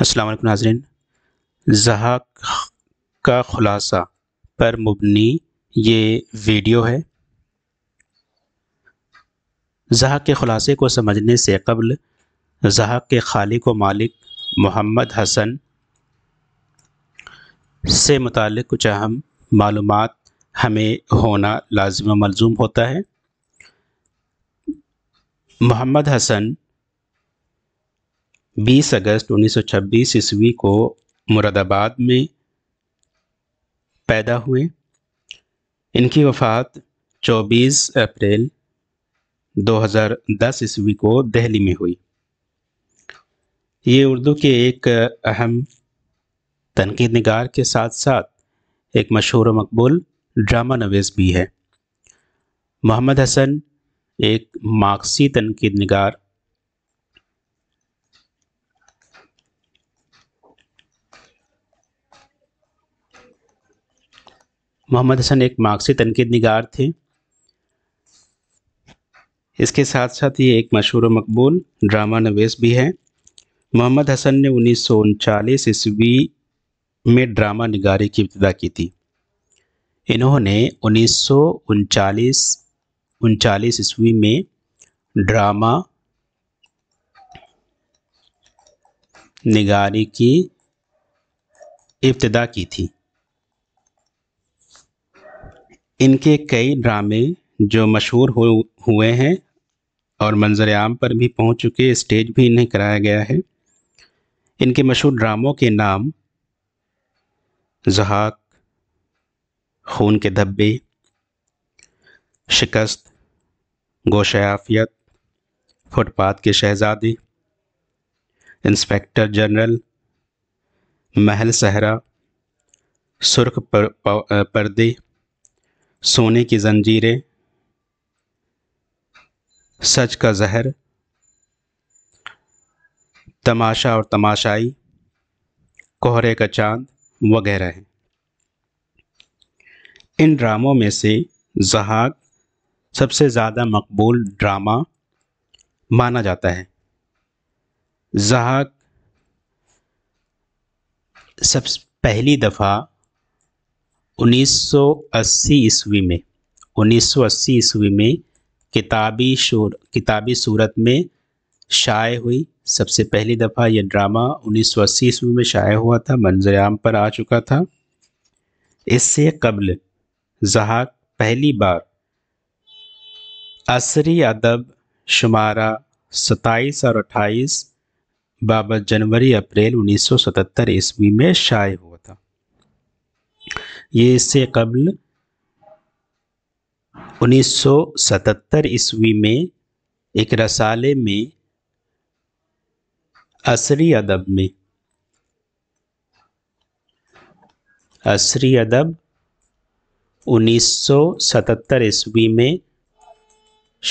अस्सलाम वालेकुम नाजरीन जहा का ख़ुलासा पर मुबनी ये वीडियो है जहा के ख़ुलासे को समझने से कबल जहा के खालिक व मालिक मोहम्मद हसन से मुतल कुछ अहम मालूम हमें होना लाजम मलजूम होता है मोहम्मद हसन 20 अगस्त 1926 ईस्वी को मुरादाबाद में पैदा हुए इनकी वफ़ात 24 अप्रैल 2010 ईस्वी को दिल्ली में हुई ये उर्दू के एक अहम तनकीद नगार के साथ साथ एक मशहूर मकबूल ड्रामा नवेज भी है मोहम्मद हसन एक मार्क्सी तनकीद नगार मोहम्मद हसन एक मार्क्सी तनकीद निगार थे इसके साथ साथ ये एक मशहूर मकबूल ड्रामा नवेस भी है मोहम्मद हसन ने उन्नीस सौ उनचालीस ईस्वी में ड्रामा निगारी की इब्तदा की थी इन्होंने उन्नीस सौ उनचालीस उनचालीस ईस्वी में ड्रामा निगारी की इब्तदा की थी इनके कई ड्रामे जो मशहूर हो हुए हैं और मंजर आम पर भी पहुंच चुके स्टेज भी इन्हें कराया गया है इनके मशहूर ड्रामों के नाम जहाक खून के धब्बे शिकस्त गोशाफियत फुटपाथ के शहजादे इंस्पेक्टर जनरल महल सहरा सुर्ख पर, पर, पर्दे सोने की जंजीरें सच का जहर तमाशा और तमाशाई कोहरे का चांद वगैरह हैं इन ड्रामों में से जहाक सबसे ज़्यादा मकबूल ड्रामा माना जाता है जहाक सब पहली दफ़ा 1980 ईस्वी में 1980 ईस्वी में किताबी शोर किताबी सूरत में शाये हुई सबसे पहली दफ़ा यह ड्रामा 1980 ईस्वी में शाये हुआ था आम पर आ चुका था इससे कबल जहाक पहली बार असरी अदब शुमारा 27 और 28 बाबा जनवरी अप्रैल 1977 ईस्वी में शाये हुआ ये इससे कबल 1977 ईस्वी में एक रसाले में असरी अदब में असरी अदब 1977 ईस्वी में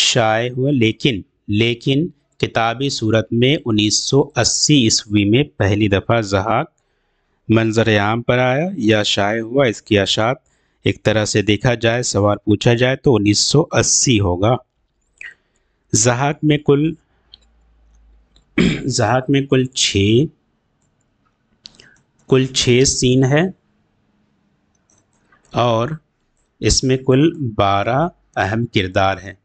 शाये हुए लेकिन लेकिन किताबी सूरत में 1980 ईस्वी में पहली दफ़ा जहाक मंजर आम पर आया या शाये हुआ इसकी अशात एक तरह से देखा जाए सवाल पूछा जाए तो 1980 होगा जहाक में कुल जहाक में कुल छ कुल छः सीन है और इसमें कुल बारह अहम किरदार हैं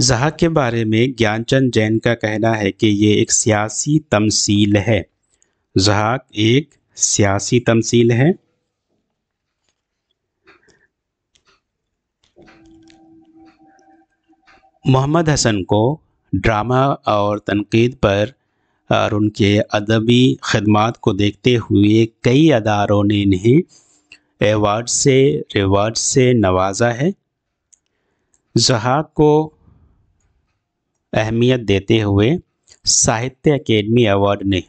जहा के बारे में ज्ञानचंद जैन का कहना है कि ये एक सियासी तमसील है जहाक एक सियासी तमसील है मोहम्मद हसन को ड्रामा और तनकीद पर और उनके अदबी खदमात को देखते हुए कई अदारों ने इन्हें एवार्ड से रिवार्ड से नवाजा है जहाक को अहमियत देते हुए साहित्य अकेडमी अवार्ड ने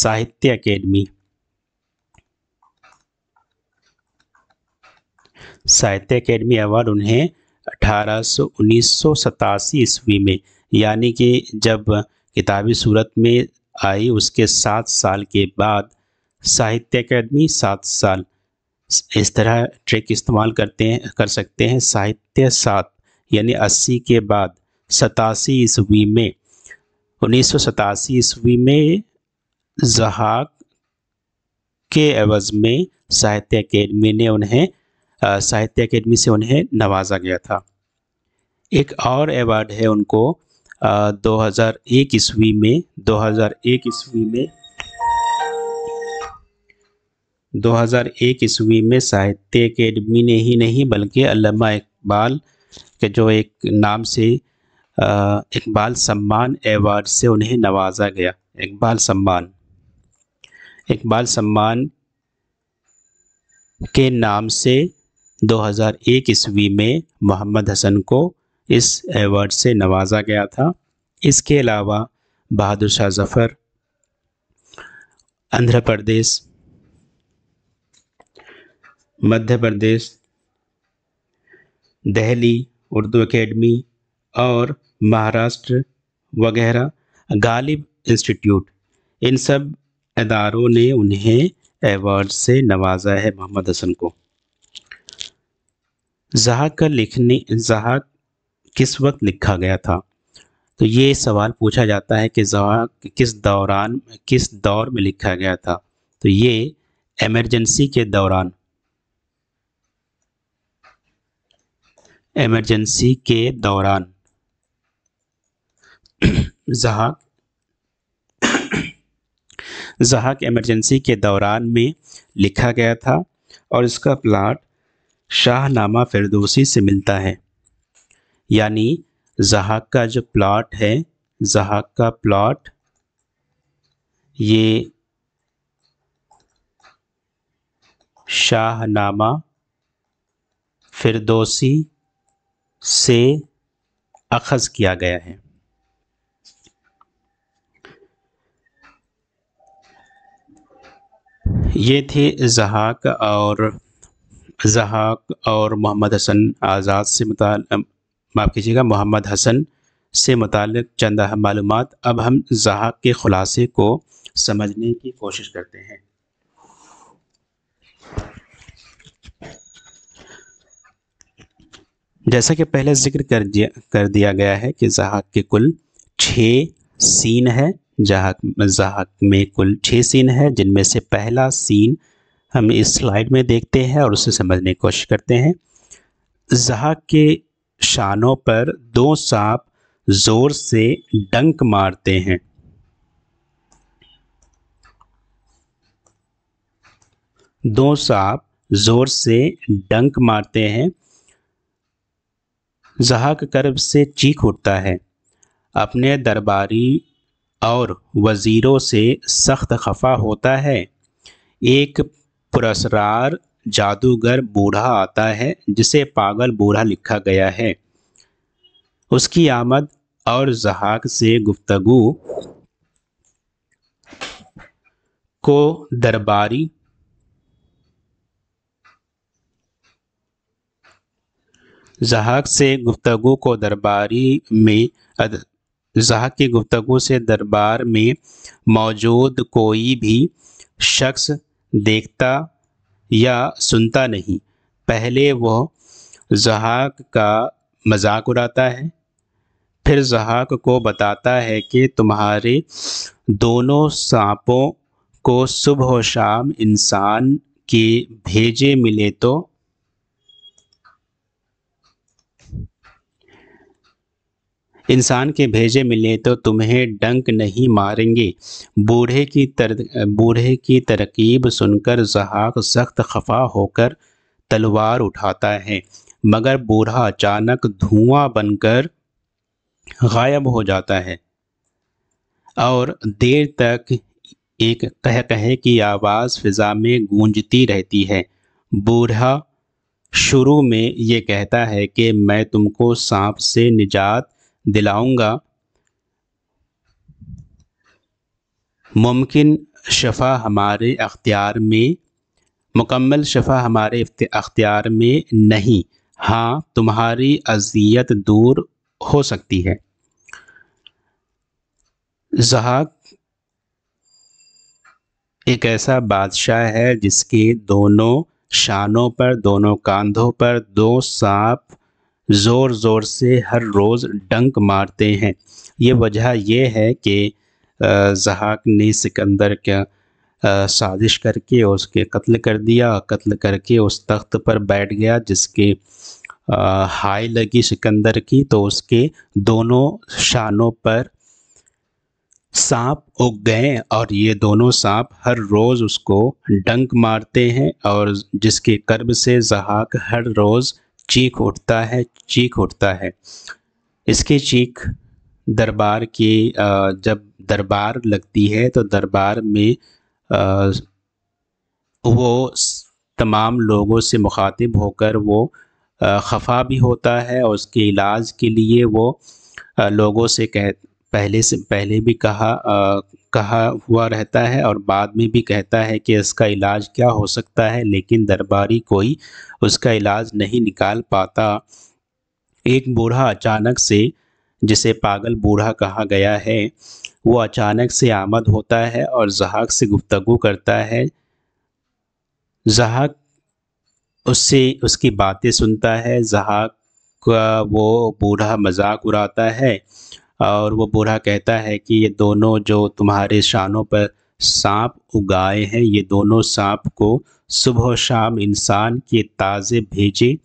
साहित्य अकेडमी साहित्य अकेडमी अवार्ड उन्हें अठारह सौ उन्नीस सौ सतासी ईस्वी में यानी कि जब किताबी सूरत में आई उसके सात साल के बाद साहित्य अकेडमी सात साल इस तरह ट्रिक इस्तेमाल करते हैं कर सकते हैं साहित्य सात यानी अस्सी के बाद सतासी ईस्वी में उन्नीस सौ ईस्वी में जहाक के एवज में साहित्य अकेडमी ने उन्हें साहित्य अकेडमी से उन्हें नवाजा गया था एक और अवार्ड है उनको आ, 2001 ईस्वी में 2001 ईस्वी में 2001 ईस्वी में साहित्य अकेडमी ने ही नहीं बल्कि इकबाल के जो एक नाम से इकबाल सम्मान एवार्ड से उन्हें नवाजा गया इकबाल सम्मान इकबाल सम्मान के नाम से 2001 ईस्वी में मोहम्मद हसन को इस एवार्ड से नवाजा गया था इसके अलावा बहादुर शाह जफ़र आंध्र प्रदेश मध्य प्रदेश दहली उर्दू एकेडमी और महाराष्ट्र वगैरह गालिब इंस्टीट्यूट इन सब अदारों ने उन्हें एवॉर्ड से नवाजा है मोहम्मद हसन को जहाक का लिखने जहाक किस वक्त लिखा गया था तो ये सवाल पूछा जाता है कि जहाक किस दौरान किस दौर में लिखा गया था तो ये एमरजेंसी के दौरान एमरजेंसी के दौरान जहाक जहाक इमरजेंसी के दौरान में लिखा गया था और इसका प्लाट शाहनामा फिरदोसी से मिलता है यानी जहाक का जो प्लाट है जहाक का प्लाट ये शाहनामा फिरदोसी से अखज़ किया गया है ये थे जहाक और जहाक और मोहम्मद हसन आज़ाद से मुताल माफ़ कीजिएगा मोहम्मद हसन से मुतल चंद अहम मालूम अब हम जहाक के ख़ुलासे को समझने की कोशिश करते हैं जैसा कि पहले जिक्र कर दिया कर दिया गया है कि जहाक के कुल छः सीन है जहाक जहाक में कुल छः सीन है जिनमें से पहला सीन हम इस स्लाइड में देखते हैं और उसे समझने की कोशिश करते हैं जहाक के शानों पर दो सांप जोर से डंक मारते हैं दो सांप जोर से डंक मारते हैं जहाक कर्ब से चीख उठता है अपने दरबारी और वज़ीरों से सख्त खफा होता है एक पुरसरार जादूगर बूढ़ा आता है जिसे पागल बूढ़ा लिखा गया है उसकी आमद और जहाक से गुफ्तगु को दरबारी जहाक से गुफ्तगु को दरबारी में जहा की गुफ्तु से दरबार में मौजूद कोई भी शख्स देखता या सुनता नहीं पहले वह जहाक का मजाक उड़ाता है फिर जहाक को बताता है कि तुम्हारे दोनों सांपों को सुबह शाम इंसान के भेजे मिले तो इंसान के भेजे मिले तो तुम्हें डंक नहीं मारेंगे बूढ़े की तर बूढ़े की तरकीब सुनकर जहाक सख्त खफा होकर तलवार उठाता है मगर बूढ़ा अचानक धुआं बनकर गायब हो जाता है और देर तक एक कह कहे की आवाज़ फिजा में गूंजती रहती है बूढ़ा शुरू में ये कहता है कि मैं तुमको सांप से निजात दिलाऊंगा मुमकिन शफा हमारे अख्तियार में मुकम्मल शफा हमारे अख्तियार में नहीं हाँ तुम्हारी अजियत दूर हो सकती है जहाक एक ऐसा बादशाह है जिसके दोनों शानों पर दोनों कांधों पर दो सांप ज़ोर ज़ोर से हर रोज़ डंक मारते हैं ये वजह यह है कि जहाक ने सिकंदर का साजिश करके उसके कत्ल कर दिया कत्ल करके उस तख्त पर बैठ गया जिसके हाय लगी सिकंदर की तो उसके दोनों शानों पर सांप उग गए और ये दोनों सांप हर रोज़ उसको डंक मारते हैं और जिसके कर्ब से जहाक हर रोज़ चीख उठता है चीख उठता है इसके चीख दरबार के जब दरबार लगती है तो दरबार में वो तमाम लोगों से मुखातिब होकर वो खफा भी होता है और उसके इलाज के लिए वो लोगों से कह पहले से पहले भी कहा कहा हुआ रहता है और बाद में भी कहता है कि इसका इलाज क्या हो सकता है लेकिन दरबारी कोई उसका इलाज नहीं निकाल पाता एक बूढ़ा अचानक से जिसे पागल बूढ़ा कहा गया है वो अचानक से आमद होता है और जहाक से गुफ्तगु करता है जहाक उससे उसकी बातें सुनता है जहाक का वो बूढ़ा मजाक उड़ाता है और वो बूढ़ा कहता है कि ये दोनों जो तुम्हारे शानों पर सांप उगाए हैं ये दोनों सांप को सुबह शाम इंसान के ताज़े भेजे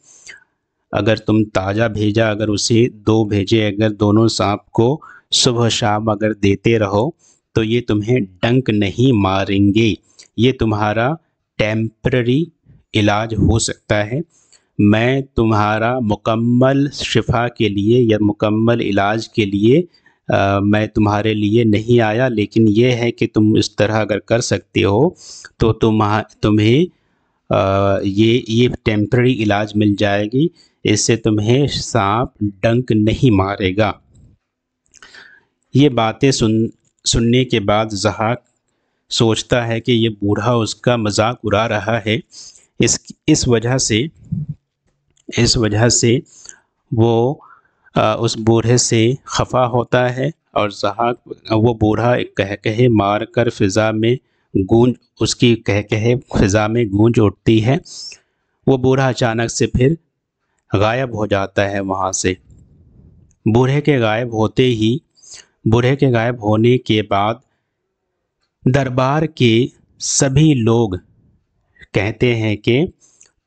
अगर तुम ताज़ा भेजा अगर उसे दो भेजे अगर दोनों सांप को सुबह शाम अगर देते रहो तो ये तुम्हें डंक नहीं मारेंगे ये तुम्हारा टेम्प्ररी इलाज हो सकता है मैं तुम्हारा मुकम्मल शिफा के लिए या मुकम्मल इलाज के लिए आ, मैं तुम्हारे लिए नहीं आया लेकिन यह है कि तुम इस तरह अगर कर सकते हो तो तुम तुम्हें आ, ये ये टेम्प्रेरी इलाज मिल जाएगी इससे तुम्हें सांप डंक नहीं मारेगा ये बातें सुन सुनने के बाद जहाक सोचता है कि ये बूढ़ा उसका मजाक उड़ा रहा है इस इस वजह से इस वजह से वो उस बूढ़े से खफा होता है और जहाक वो बूढ़ा कह कहे मार कर फिज़ा में गूंज उसकी कह कहे फिज़ा में गूंज उठती है वो बूढ़ा अचानक से फिर गायब हो जाता है वहाँ से बूढ़े के गायब होते ही बूढ़े के गायब होने के बाद दरबार के सभी लोग कहते हैं कि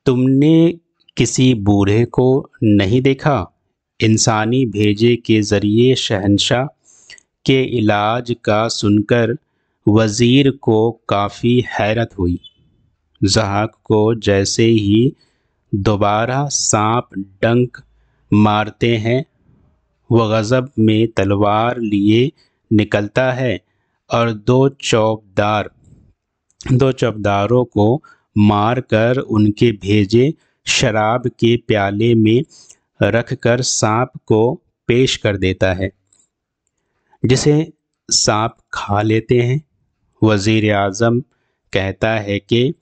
तुमने किसी बूढ़े को नहीं देखा इंसानी भेजे के ज़रिए शहनशाह के इलाज का सुनकर वज़ीर को काफ़ी हैरत हुई जहाक को जैसे ही दोबारा सांप डंक मारते हैं वह गज़ब में तलवार लिए निकलता है और दो चौकदार दो चौबदारों को मारकर उनके भेजे शराब के प्याले में रखकर सांप को पेश कर देता है जिसे सांप खा लेते हैं वज़ी अजम कहता है कि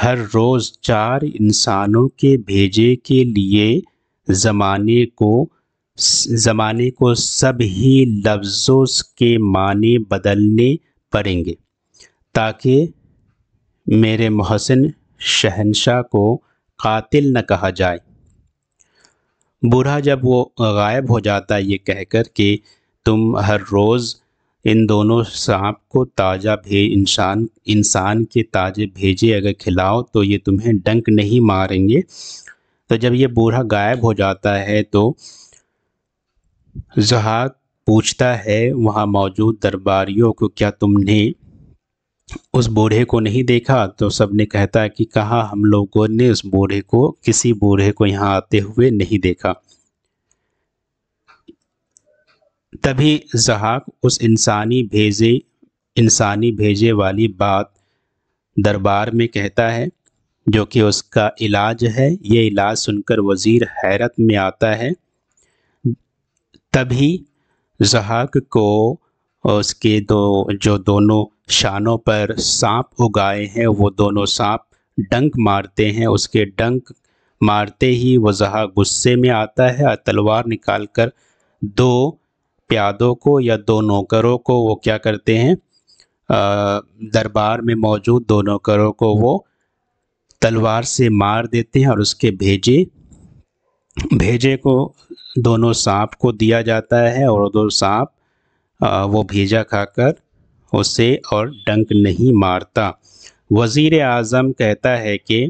हर रोज़ चार इंसानों के भेजे के लिए ज़माने को ज़माने को सभी लफ्ज़ों के माने बदलने पड़ेंगे ताकि मेरे मोहसिन शहनशाह को कातिल न कहा जाए बूढ़ा जब वो गायब हो जाता है ये कहकर कि तुम हर रोज़ इन दोनों सांप को ताज़ा भे इंसान इंसान के ताजे भेजे अगर खिलाओ तो ये तुम्हें डंक नहीं मारेंगे तो जब ये बूढ़ा गायब हो जाता है तो जहाक पूछता है वहाँ मौजूद दरबारियों को क्या तुमने उस बूढ़े को नहीं देखा तो सबने कहता है कि कहा हम लोगों ने उस बूढ़े को किसी बूढ़े को यहाँ आते हुए नहीं देखा तभी जहाक उस इंसानी भेजे इंसानी भेजे वाली बात दरबार में कहता है जो कि उसका इलाज है ये इलाज सुनकर वज़ीर हैरत में आता है तभी जहाक को उसके दो जो दोनों शानों पर सांप उगाए हैं वो दोनों सांप डंक मारते हैं उसके डंक मारते ही वजहा गुस्से में आता है और तलवार निकालकर दो प्यादों को या दो नौकरों को वो क्या करते हैं दरबार में मौजूद दो नौकरों को वो तलवार से मार देते हैं और उसके भेजे भेजे को दोनों सांप को दिया जाता है और दो सांप वो भेजा खाकर उसे और डंक नहीं मारता वज़ी अज़म कहता है कि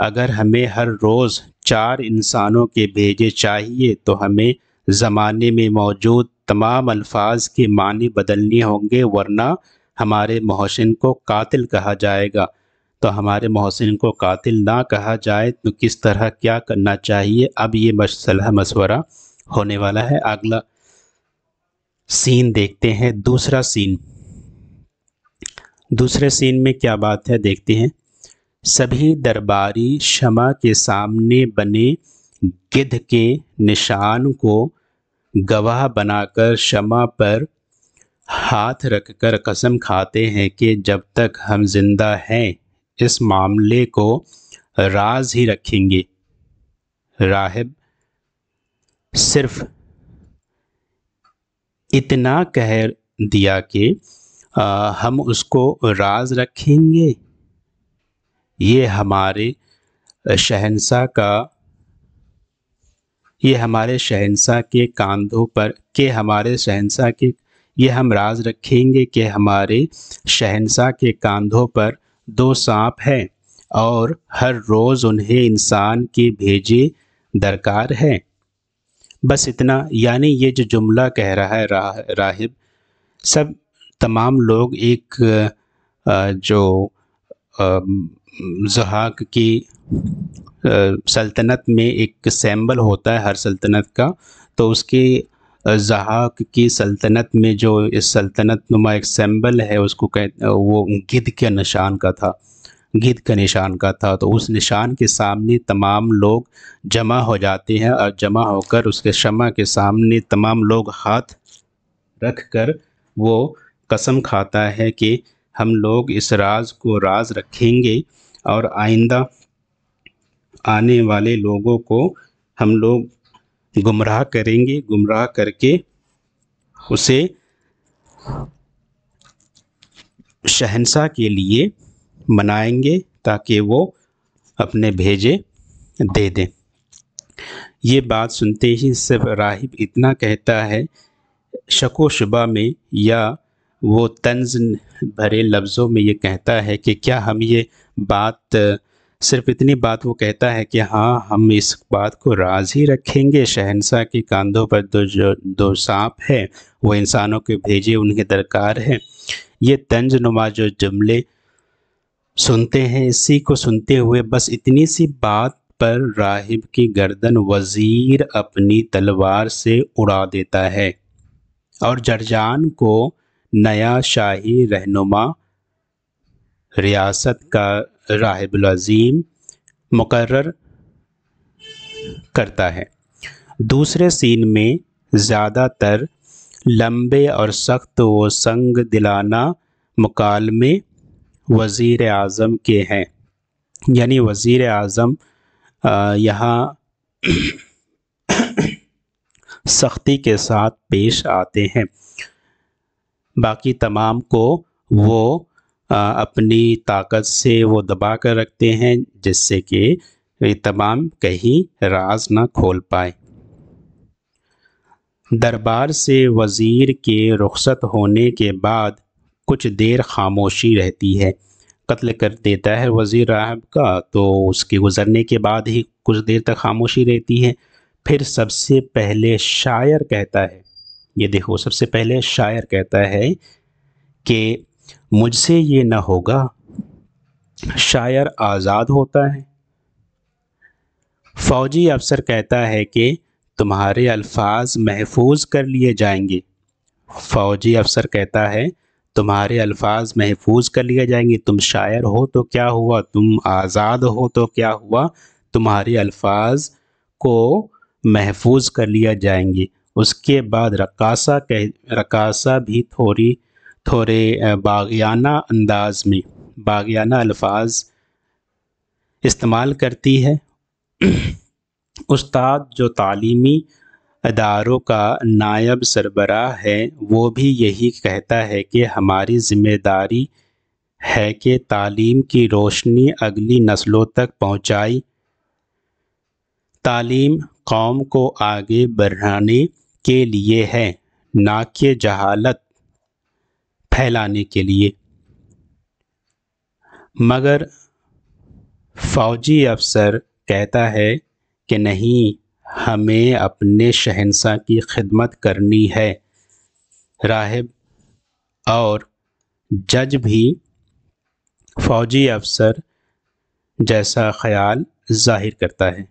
अगर हमें हर रोज़ चार इंसानों के भेजे चाहिए तो हमें ज़माने में मौजूद तमाम अल्फाज के मानी बदलने होंगे वरना हमारे मोहसिन को कातिल कहा जाएगा तो हमारे मोहसिन को कातिल ना कहा जाए तो किस तरह क्या करना चाहिए अब ये मसलह मशवरा होने वाला है अगला सीन देखते हैं दूसरा सीन दूसरे सीन में क्या बात है देखते हैं सभी दरबारी शमा के सामने बने गिद्ध के निशान को गवाह बनाकर शमा पर हाथ रखकर कसम खाते हैं कि जब तक हम जिंदा हैं इस मामले को राज ही रखेंगे राहिब सिर्फ इतना कह दिया कि आ, हम उसको राज रखेंगे ये हमारे शहनशाह का ये हमारे शहनशाह के कांधों पर के हमारे शहनशाह के ये हम राज रखेंगे कि हमारे शहनशाह के कांधों पर दो सांप हैं और हर रोज़ उन्हें इंसान के भेजे दरकार है बस इतना यानी ये जो जुमला कह रहा है राह, राहिब सब तमाम लोग एक जो जहाक की सल्तनत में एक सैम्बल होता है हर सल्तनत का तो उसके जहाक की सल्तनत में जो इस सल्तनत नुमा एक सैम्बल है उसको कह वो गिद के निशान का था गिद के निशान का था तो उस निशान के सामने तमाम लोग जमा हो जाते हैं और जमा होकर उसके शमा के सामने तमाम लोग हाथ रख कर वो कसम खाता है कि हम लोग इस राज को राज रखेंगे और आइंदा आने वाले लोगों को हम लोग गुमराह करेंगे गुमराह करके उसे शहनशाह के लिए मनाएंगे ताकि वो अपने भेजे दे दें ये बात सुनते ही सिर्फ राहिब इतना कहता है शको शुबा में या वो तंज भरे लफ्ज़ों में ये कहता है कि क्या हम ये बात सिर्फ इतनी बात वो कहता है कि हाँ हम इस बात को राज ही रखेंगे शहनशाह के कंधों पर दो जो दो सांप है वो इंसानों के भेजे उनके दरकार है ये तंज नुमा जो जुमले सुनते हैं इसी को सुनते हुए बस इतनी सी बात पर राहिब की गर्दन वज़ीर अपनी तलवार से उड़ा देता है और जर्जान को नया शाही रहनुमा रियासत का राहबुलज़ीम मुकर करता है दूसरे सीन में ज़्यादातर लंबे और सख्त व संग दिलाना मकालमे वज़ी अज़म के हैं यानी वज़ी अज़म यहाँ सख्ती के साथ पेश आते हैं बाकी तमाम को वो आ, अपनी ताकत से वो दबा कर रखते हैं जिससे कि ये तमाम कहीं राज ना खोल पाए दरबार से वज़ीर के रुखसत होने के बाद कुछ देर खामोशी रहती है कत्ल कर देता है वज़ीर राहब का तो उसके गुज़रने के बाद ही कुछ देर तक खामोशी रहती है फिर सबसे पहले शायर कहता है ये देखो सबसे पहले शायर कहता है कि मुझसे ये ना होगा शायर आज़ाद होता है फौजी अफसर कहता है कि तुम्हारे अल्फाज महफूज कर लिए जाएंगे फौजी अफसर कहता है तुम्हारे अल्फाज महफूज कर लिए जाएंगे तुम शायर हो तो क्या हुआ तुम आज़ाद हो तो क्या हुआ तुम्हारे अल्फाज को महफूज कर लिया जाएंगे उसके बाद रकासा कह रकासा भी थोड़ी थोड़े बागियाना अंदाज में बागियाना अल्फाज इस्तेमाल करती है उस्ताद जो तालीमी अदारों का नायब सरबरा है वो भी यही कहता है कि हमारी ज़िम्मेदारी है कि तालीम की रोशनी अगली नस्लों तक पहुँचाई तालीम कौम को आगे बढ़ाने के लिए है ना कि जहालत फैलाने के लिए मगर फौजी अफसर कहता है कि नहीं हमें अपने शहनशाह की खिदमत करनी है राहब और जज भी फौजी अफसर जैसा ख्याल जाहिर करता है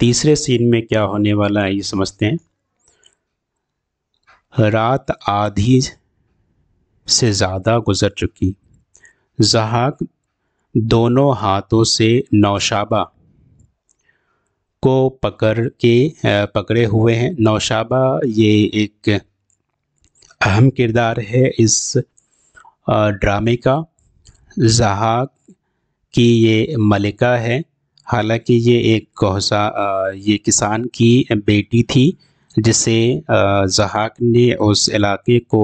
तीसरे सीन में क्या होने वाला है ये समझते हैं रात आधी से ज़्यादा गुजर चुकी जहाक दोनों हाथों से नौशाबा को पकड़ के पकड़े हुए हैं नौशाबा ये एक अहम किरदार है इस ड्रामे का जहाक की ये मलिका है हालांकि ये एक गौसा ये किसान की बेटी थी जिसे जहाक ने उस इलाके को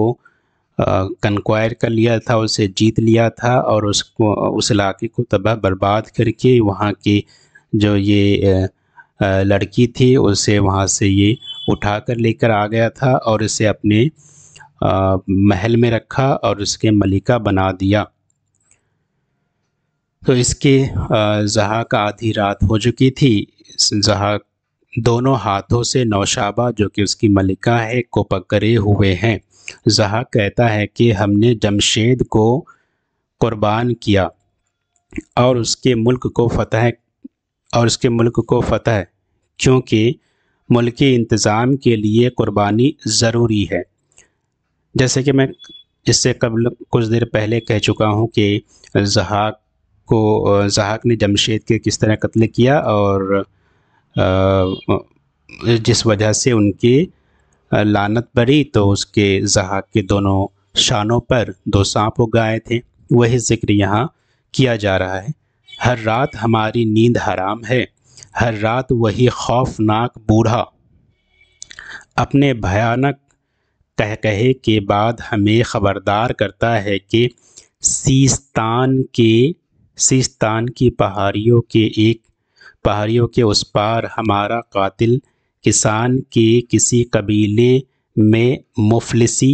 कंक्वायर कर लिया था उसे जीत लिया था और उसको उस इलाके को तबाह बर्बाद करके वहाँ की जो ये लड़की थी उसे वहाँ से ये उठा कर लेकर आ गया था और इसे अपने महल में रखा और उसके मलिका बना दिया तो इसके जहा का आधी रात हो चुकी थी जहा दोनों हाथों से नौशाबा जो कि उसकी मलिका है को पकड़े हुए हैं जहा कहता है कि हमने जमशेद को कुर्बान किया और उसके मुल्क को फतह और उसके मुल्क को फतह क्योंकि मुल्की इंतज़ाम के लिए कुर्बानी ज़रूरी है जैसे कि मैं इससे कबल कुछ देर पहले कह चुका हूँ कि जहाक को जहाक ने जमशेद के किस तरह कत्ल किया और जिस वजह से उनकी लानत पड़ी तो उसके जहाक के दोनों शानों पर दो सांप उगाए थे वही जिक्र यहाँ किया जा रहा है हर रात हमारी नींद हराम है हर रात वही खौफनाक बूढ़ा अपने भयानक कह कहे के बाद हमें ख़बरदार करता है कि सीस्तान के सिस्तान की पहाड़ियों के एक पहाड़ियों के उस पार हमारा कातिल किसान के किसी कबीले में मुफलसी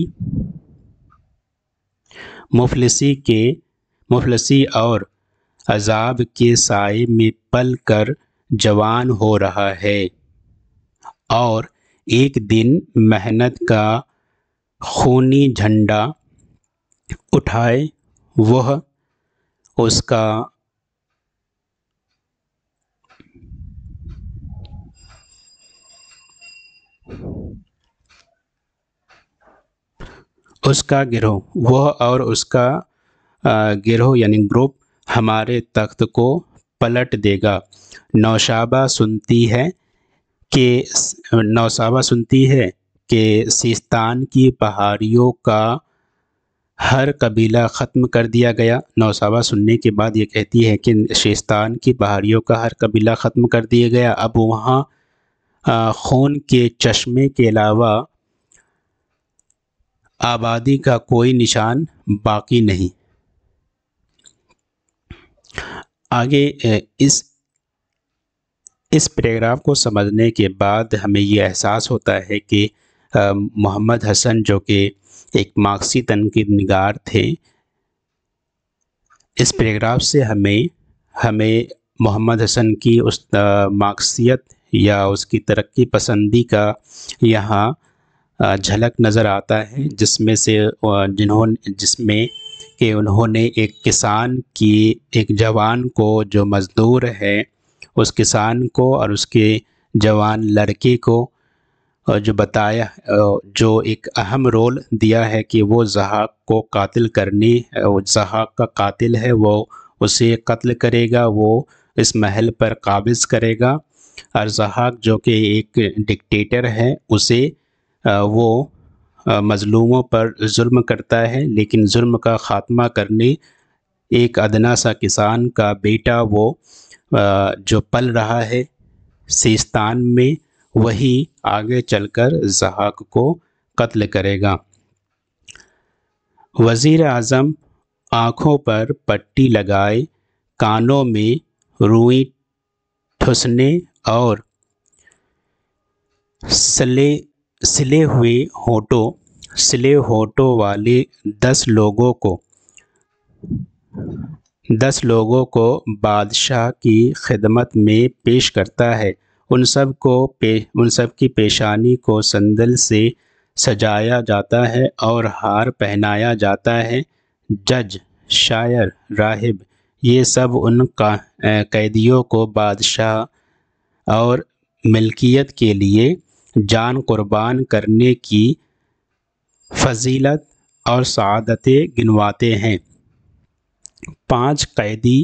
मुफलसी के मुफलसी और अजाब के साय में पल कर जवान हो रहा है और एक दिन मेहनत का खूनी झंडा उठाए वह उसका उसका गिरोह वह और उसका गिरोह यानी ग्रुप हमारे तख्त को पलट देगा नौशाबा सुनती है कि नौशाबा सुनती है कि सिस्तान की पहाड़ियों का हर कबीला ख़त्म कर दिया गया नौसावा सुनने के बाद ये कहती है कि शेस्तान की पहाड़ियों का हर कबीला ख़त्म कर दिया गया अब वहाँ खून के चश्मे के अलावा आबादी का कोई निशान बाकी नहीं आगे इस इस पैराग्राफ को समझने के बाद हमें यह एहसास होता है कि मोहम्मद हसन जो कि एक मार्क्सी तनकीद निगार थे इस पैराग्राफ से हमें हमें मोहम्मद हसन की उस मार्क्सियत या उसकी तरक्की पसंदी का यहाँ झलक नज़र आता है जिसमें से जिन्होंने जिसमें कि उन्होंने एक किसान की एक जवान को जो मज़दूर है उस किसान को और उसके जवान लड़के को जो बताया जो एक अहम रोल दिया है कि वो जहाक को कातिल करने जहाक का कातिल है वो उसे कत्ल करेगा वो इस महल पर काबिज़ करेगा और जहाक जो कि एक डिक्टेटर है उसे वो मज़लूमों पर जुल्म करता है लेकिन जुल्म का ख़ात्मा करने एक अदना सा किसान का बेटा वो जो पल रहा है सिस्तान में वही आगे चलकर जहाक को कत्ल करेगा वज़ीर आज़म आँखों पर पट्टी लगाए कानों में रुई ठुसने और सले सिले हुए होटों सिले होटों वाले दस लोगों को दस लोगों को बादशाह की खिदमत में पेश करता है उन सब को पे उन सब की पेशानी को संदल से सजाया जाता है और हार पहनाया जाता है जज शायर राहिब ये सब उन का कैदियों को बादशाह और मिल्कियत के लिए जान कुर्बान करने की फजीलत और सदतें गिनवाते हैं पांच कैदी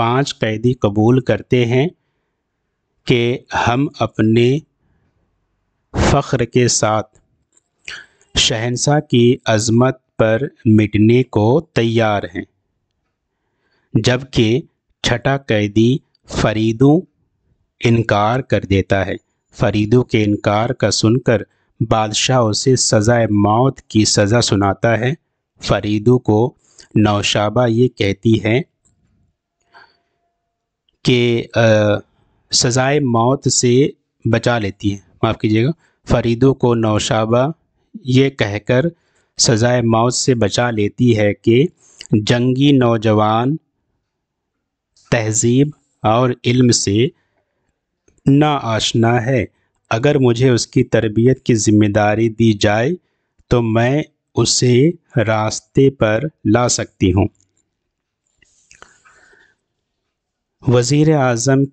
पांच कैदी कबूल करते हैं कि हम अपने फ़ख्र के साथ शहनशाह की अज़मत पर मिटने को तैयार हैं जबकि छठा कैदी फरीदू इनकार कर देता है फरीदू के इनकार का सुनकर बादशाह उसे सज़ाए मौत की सज़ा सुनाता है फरीदू को नौशाबा ये कहती है कि सज़ाए मौत से बचा लेती है माफ़ कीजिएगा फरीदों को नौशाबा ये कहकर सज़ाए मौत से बचा लेती है कि जंगी नौजवान तहजीब और इल्म से ना आशना है अगर मुझे उसकी तरबियत की ज़िम्मेदारी दी जाए तो मैं उसे रास्ते पर ला सकती हूँ वज़ी अजम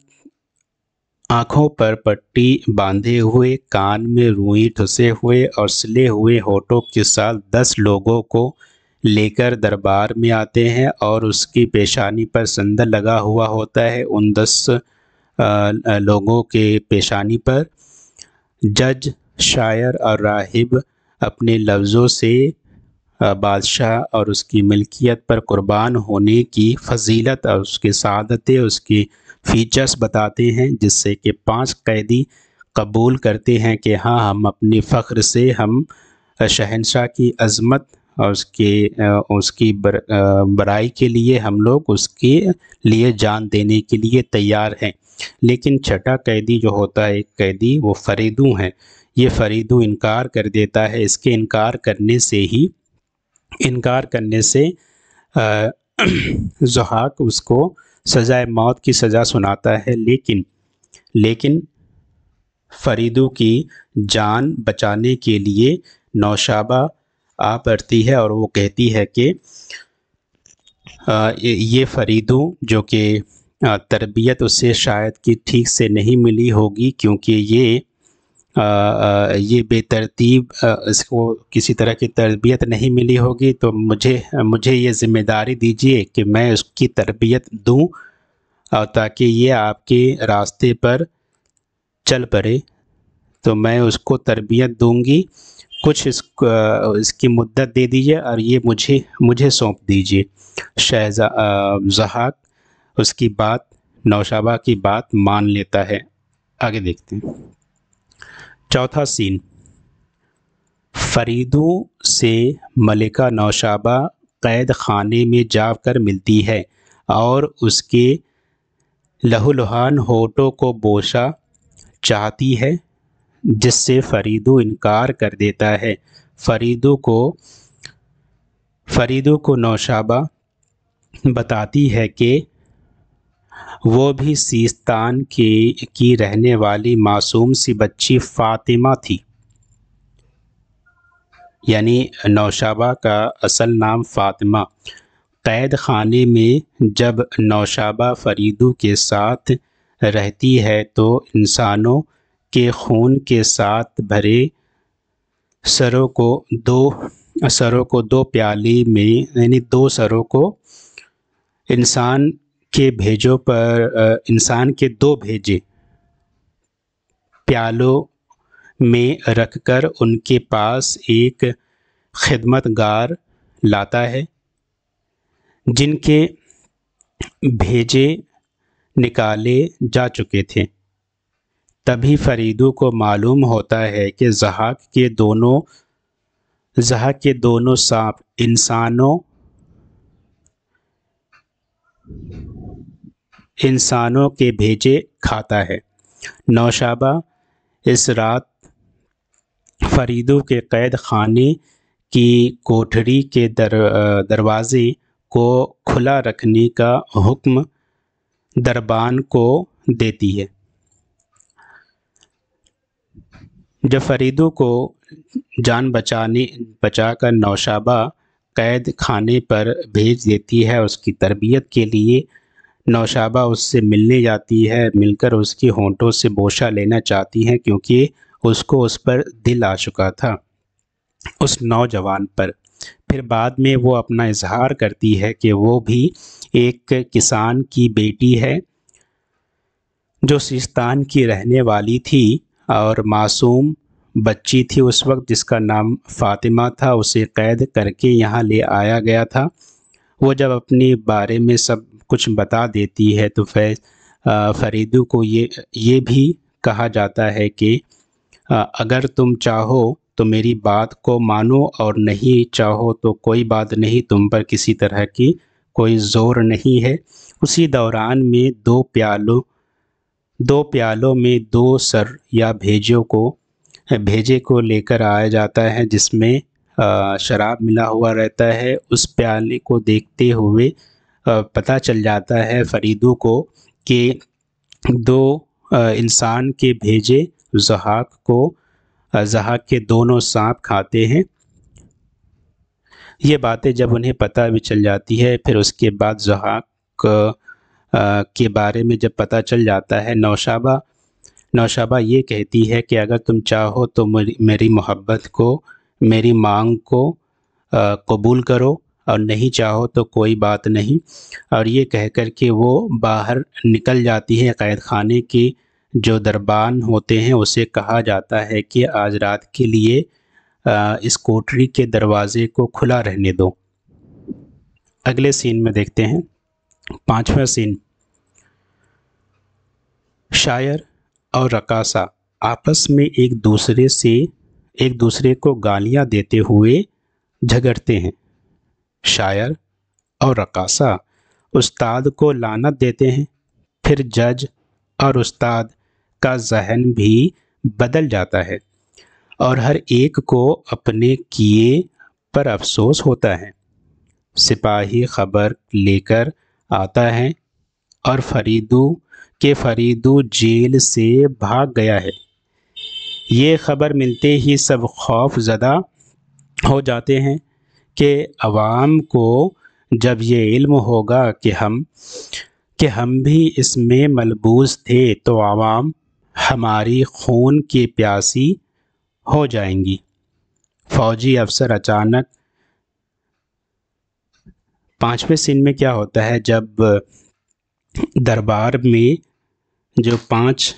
आंखों पर पट्टी बांधे हुए कान में रुई ठुसे हुए और सिले हुए होठों के साथ दस लोगों को लेकर दरबार में आते हैं और उसकी पेशानी पर संदर लगा हुआ होता है उन दस लोगों के पेशानी पर जज शायर और राहिब अपने लफ्ज़ों से बादशाह और उसकी मिल्कियत पर कुर्बान होने की फजीलत और उसके सदतें उसके फीचर्स बताते हैं जिससे कि पांच कैदी कबूल करते हैं कि हाँ हम अपने फ़ख्र से हम शहनशाह की अज़मत और उसके उसकी बर, बराई के लिए हम लोग उसके लिए जान देने के लिए तैयार हैं लेकिन छठा कैदी जो होता है एक कैदी वो फरीदू हैं ये फरीदू इनकार कर देता है इसके इनकार करने से ही इनकार करने से जहाक उसको सजाए मौत की सज़ा सुनाता है लेकिन लेकिन फरीदू की जान बचाने के लिए नौशाबा आ पड़ती है और वो कहती है कि ये फरीदू जो कि तरबियत उसे शायद की ठीक से नहीं मिली होगी क्योंकि ये ये बेतरतीब इसको किसी तरह की तरबियत नहीं मिली होगी तो मुझे मुझे ये ज़िम्मेदारी दीजिए कि मैं उसकी तरबियत दूँ ताकि ये आपके रास्ते पर चल पड़े तो मैं उसको तरबियत दूँगी कुछ इस इसकी मुद्दत दे दीजिए और ये मुझे मुझे सौंप दीजिए शहजा जहाक उसकी बात नौशाबा की बात मान लेता है आगे देखते हैं चौथा सीन फरीदों से मलिका नौशाबा कैद खाने में जाकर मिलती है और उसके लहूलुहान होठों को बोशा चाहती है जिससे फरीदो इनकार कर देता है फरीदू को फरीदो को नौशाबा बताती है कि वो भी सीस्तान के की रहने वाली मासूम सी बच्ची फ़ातिमा थी यानी नौशाबा का असल नाम फ़ातिमा कैद खाने में जब नौशाबा फरीदू के साथ रहती है तो इंसानों के खून के साथ भरे सरों को दो सरों को दो प्याली में यानी दो सरों को इंसान के भेजों पर इंसान के दो भेजे प्यालों में रखकर उनके पास एक खिदमतगार लाता है जिनके भेजे निकाले जा चुके थे तभी फरीदू को मालूम होता है कि जहाक के दोनों जहाक के दोनों सांप इंसानों इंसानों के भेजे खाता है नौशाबा इस रात फरीदों के कैद खाने की कोठरी के दर दरवाज़े को खुला रखने का हुक्म दरबान को देती है जब फरीदों को जान बचाने बचाकर नौशाबा कैद खाने पर भेज देती है उसकी तरबियत के लिए नौशाबा उससे मिलने जाती है मिलकर उसकी होंठों से बोशा लेना चाहती हैं क्योंकि उसको उस पर दिल आ चुका था उस नौजवान पर फिर बाद में वो अपना इजहार करती है कि वो भी एक किसान की बेटी है जो सिस्तान की रहने वाली थी और मासूम बच्ची थी उस वक्त जिसका नाम फातिमा था उसे कैद करके यहाँ ले आया गया था वो जब अपने बारे में सब कुछ बता देती है तो फैज फरीदू को ये ये भी कहा जाता है कि अगर तुम चाहो तो मेरी बात को मानो और नहीं चाहो तो कोई बात नहीं तुम पर किसी तरह की कोई ज़ोर नहीं है उसी दौरान में दो प्यालों दो प्यालों में दो सर या भेजों को भेजे को लेकर आया जाता है जिसमें शराब मिला हुआ रहता है उस प्याले को देखते हुए पता चल जाता है फरीदों को कि दो इंसान के भेजे जहाक को जहाक के दोनों सांप खाते हैं ये बातें जब उन्हें पता भी चल जाती है फिर उसके बाद जहाक के बारे में जब पता चल जाता है नौशाबा नौशाबा ये कहती है कि अगर तुम चाहो तो मेरी मोहब्बत को मेरी मांग को कबूल करो और नहीं चाहो तो कोई बात नहीं और ये कह कर के वो बाहर निकल जाती है कैद खाने के जो दरबान होते हैं उसे कहा जाता है कि आज रात के लिए इस कोठरी के दरवाज़े को खुला रहने दो अगले सीन में देखते हैं पांचवा सीन शायर और रकासा आपस में एक दूसरे से एक दूसरे को गालियां देते हुए झगड़ते हैं शायर और रकासा उस्ताद को लानत देते हैं फिर जज और उस्ताद का जहन भी बदल जाता है और हर एक को अपने किए पर अफसोस होता है सिपाही खबर लेकर आता है और फरीदू के फरीदू जेल से भाग गया है ये खबर मिलते ही सब खौफ ज़दा हो जाते हैं के अवाम को जब ये इल्म होगा कि हम कि हम भी इसमें मलबूस थे तो आवाम हमारी खून की प्यासी हो जाएंगी फौजी अफसर अचानक पांचवें सिन में क्या होता है जब दरबार में जो पांच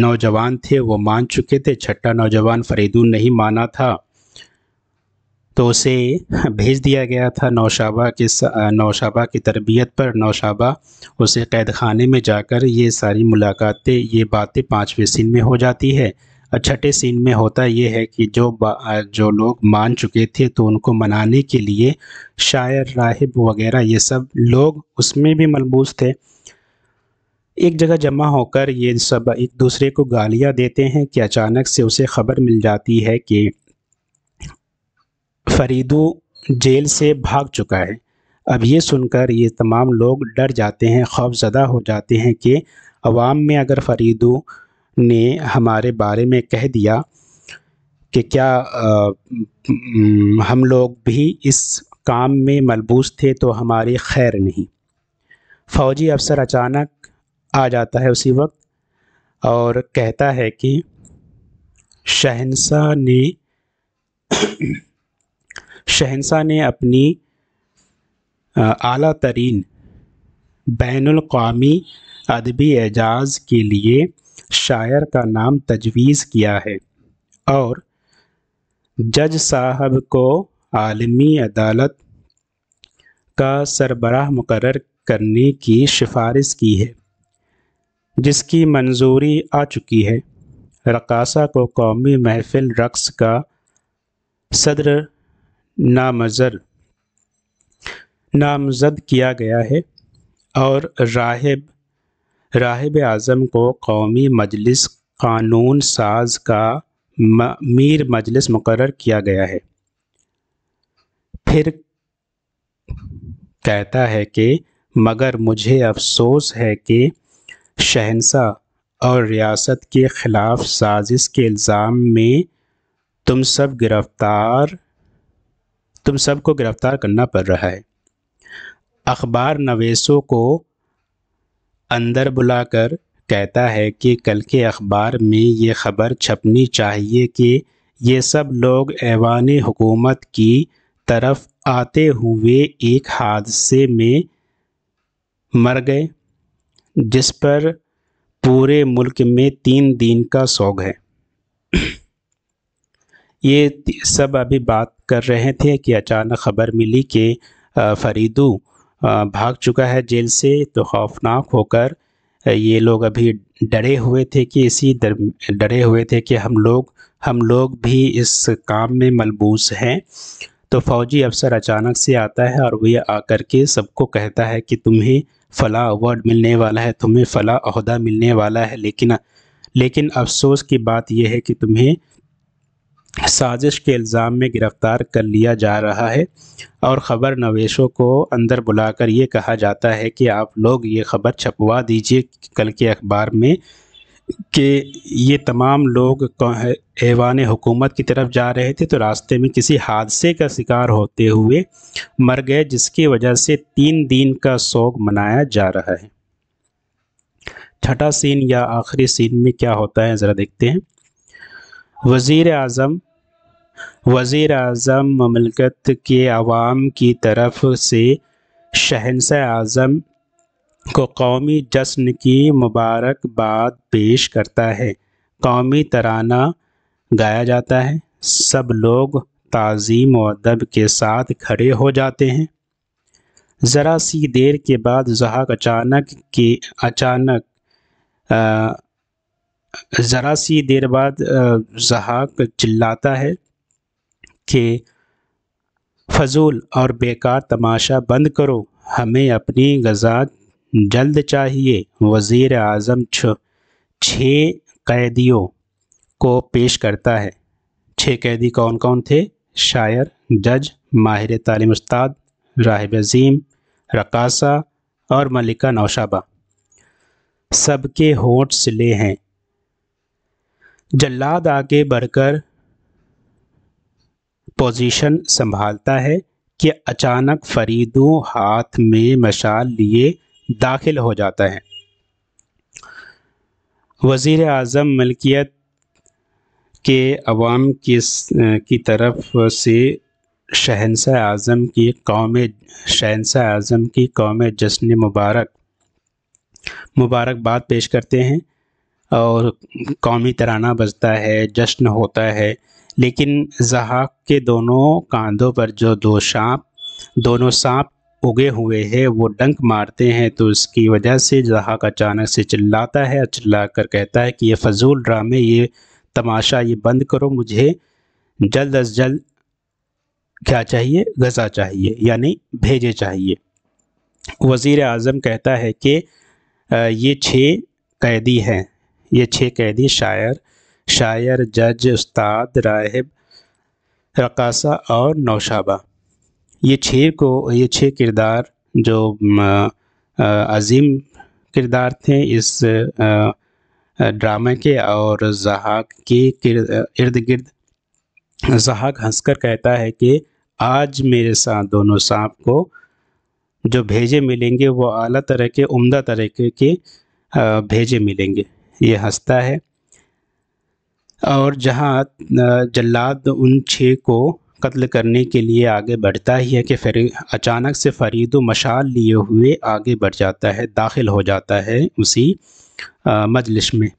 नौजवान थे वो मान चुके थे छठा नौजवान फरीदुन नहीं माना था तो उसे भेज दिया गया था नौशाबा के नौशाबा की तरबियत पर नौशाबा उसे कैद खाने में जाकर ये सारी मुलाकातें ये बातें पाँचवें सीन में हो जाती है छठे सीन में होता यह है कि जो जो लोग मान चुके थे तो उनको मनाने के लिए शायर राहिब वगैरह ये सब लोग उसमें भी मलबूस थे एक जगह जमा होकर ये सब एक दूसरे को गालियाँ देते हैं कि अचानक से उसे खबर मिल जाती है कि फरीदू जेल से भाग चुका है अब ये सुनकर ये तमाम लोग डर जाते हैं खौफजदा हो जाते हैं कि अवाम में अगर फरीदू ने हमारे बारे में कह दिया कि क्या आ, हम लोग भी इस काम में मलबूस थे तो हमारी खैर नहीं फौजी अफसर अचानक आ जाता है उसी वक्त और कहता है कि शहनशाह ने शहनशाह ने अपनी अली तरीन बैन अवी अदबी एजाज़ के लिए शायर का नाम तजवीज़ किया है और जज साहब को आलमी अदालत का सरबराह मुकर करने की सिफारिश की है जिसकी मंजूरी आ चुकी है रकासा को कौमी महफिल रक्स का सदर नामजद नामजद किया गया है और राहब राहब आज़म को कौमी मजलिस कानून साज का मीर मजलिस मुकर किया गया है फिर कहता है कि मगर मुझे अफसोस है कि शहनशाह और रियासत के ख़िलाफ़ साजिश के इल्ज़ाम में तुम सब गिरफ़्तार तुम सबको गिरफ्तार करना पड़ रहा है अखबार नवेशों को अंदर बुलाकर कहता है कि कल के अखबार में ये खबर छपनी चाहिए कि ये सब लोग ऐवान हुकूमत की तरफ आते हुए एक हादसे में मर गए जिस पर पूरे मुल्क में तीन दिन का सोग है ये सब अभी बात कर रहे थे कि अचानक खबर मिली कि फरीदू भाग चुका है जेल से तो खौफनाक होकर ये लोग अभी डरे हुए थे कि इसी डरे हुए थे कि हम लोग हम लोग भी इस काम में मलबूस हैं तो फौजी अफसर अचानक से आता है और वह आकर के सबको कहता है कि तुम्हें फ़ला अवार्ड मिलने वाला है तुम्हें फ़ला अहदा मिलने वाला है लेकिन लेकिन अफसोस की बात यह है कि तुम्हें साजिश के इल्ज़ाम में गिरफ़्तार कर लिया जा रहा है और ख़बर नवेशों को अंदर बुलाकर ये कहा जाता है कि आप लोग ये ख़बर छपवा दीजिए कल के अखबार में कि ये तमाम लोग ऐवान हुकूमत की तरफ जा रहे थे तो रास्ते में किसी हादसे का शिकार होते हुए मर गए जिसकी वजह से तीन दिन का सोग मनाया जा रहा है छठा सीन या आखिरी सीन में क्या होता है ज़रा देखते हैं वज़ी अजम वज़ी अजम ममलकत के आवाम की तरफ से शहनशाह आज़म को कौमी जश्न की मुबारकबाद पेश करता है कौमी तराना गाया जाता है सब लोग तज़ीम और अदब के साथ खड़े हो जाते हैं ज़रा सी देर के बाद जहाक अचानक के अचानक ज़रा सी देर बाद जहाक चिल्लाता है के फजूल और बेकार तमाशा बंद करो हमें अपनी गजा जल्द चाहिए वज़ी अजम छः कैदियों को पेश करता है छः कैदी कौन कौन थे शायर जज माहिर तालीम उस्ताद राहब अजीम रकासा और मलिका नौशाबा सबके होठ सिले हैं जल्लाद आगे बढ़कर पोजीशन संभालता है कि अचानक फरीदों हाथ में मशाल लिए दाखिल हो जाता है वज़ी अजम मलकियत के अवाम की तरफ से शहनशाह आज़म की कौम शहनशाह आज़म की कौम जश्न मुबारक मुबारकबाद पेश करते हैं और कौमी तराना बजता है जश्न होता है लेकिन जहाक के दोनों कांधों पर जो दो सांप दोनों सांप उगे हुए हैं वो डंक मारते हैं तो उसकी वजह से जहाक अचानक से चिल्लाता है चिल्ला कर कहता है कि ये फजूल ड्रामे ये तमाशा ये बंद करो मुझे जल्द अज जल्द क्या चाहिए गज़ा चाहिए यानी भेजे चाहिए वज़ी अजम कहता है कि ये छः कैदी हैं ये छः कैदी शायर शायर जज उस्ताद राहब रकासा और नौशाबा ये छः को ये छः किरदार जो अजीम किरदार थे इस ड्रामे के और जहाक के इर्द गिर्द जहाक हंसकर कहता है कि आज मेरे साथ दोनों सांप को जो भेजे मिलेंगे वो अली तरह के उम्दा तरीके के भेजे मिलेंगे ये हंसता है और जहां जल्लाद उन छः को कत्ल करने के लिए आगे बढ़ता ही है कि फिर अचानक से फरीद मशाल लिए हुए आगे बढ़ जाता है दाखिल हो जाता है उसी मजलिस में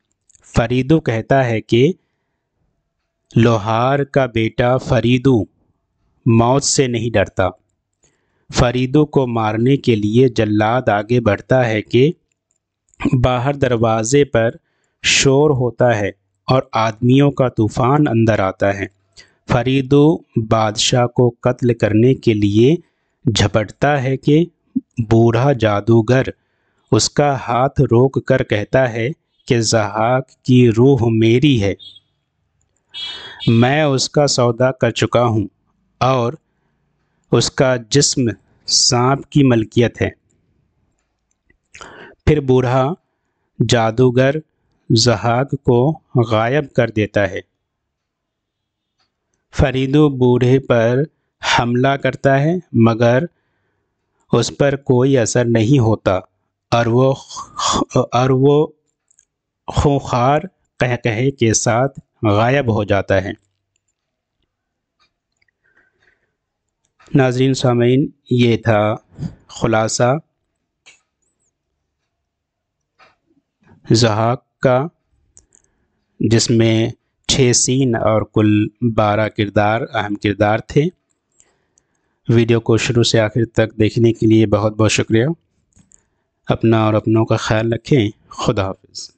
फरीदो कहता है कि लोहार का बेटा फरीदो मौत से नहीं डरता फरीदो को मारने के लिए जल्लाद आगे बढ़ता है कि बाहर दरवाज़े पर शोर होता है और आदमियों का तूफ़ान अंदर आता है फरीदो बादशाह को कत्ल करने के लिए झपटता है कि बूढ़ा जादूगर उसका हाथ रोक कर कहता है कि जहाक की रूह मेरी है मैं उसका सौदा कर चुका हूँ और उसका जिस्म सांप की मलकियत है फिर बूढ़ा जादूगर जहाग को गायब कर देता है फरीदो बूढ़े पर हमला करता है मगर उस पर कोई असर नहीं होता और वो और वो खूंखार कह कहे के साथ गायब हो जाता है नाजरीन सामीन ये था खुलासा जहाक का जिसमें छः सीन और कुल बारह किरदार अहम किरदार थे वीडियो को शुरू से आखिर तक देखने के लिए बहुत बहुत शुक्रिया अपना और अपनों का ख्याल रखें खुदा हाफिज़